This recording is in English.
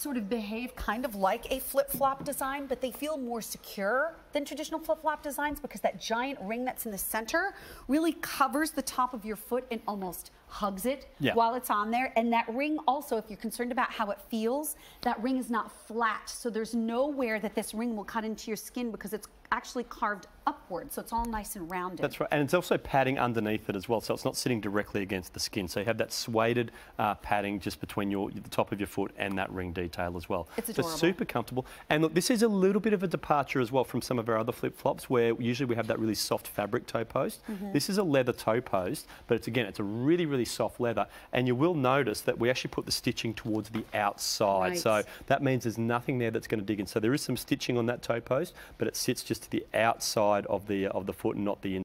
sort of behave kind of like a flip-flop design, but they feel more secure than traditional flip-flop designs because that giant ring that's in the center really covers the top of your foot and almost hugs it yeah. while it's on there. And that ring also, if you're concerned about how it feels, that ring is not flat. So there's nowhere that this ring will cut into your skin because it's actually carved up upward, so it's all nice and rounded. That's right, and it's also padding underneath it as well, so it's not sitting directly against the skin. So you have that suede uh, padding just between your the top of your foot and that ring detail as well. It's adorable. So super comfortable. And look, this is a little bit of a departure as well from some of our other flip-flops where usually we have that really soft fabric toe post. Mm -hmm. This is a leather toe post, but it's again, it's a really, really soft leather. And you will notice that we actually put the stitching towards the outside. Right. So that means there's nothing there that's going to dig in. So there is some stitching on that toe post, but it sits just to the outside of of the, of the foot, not the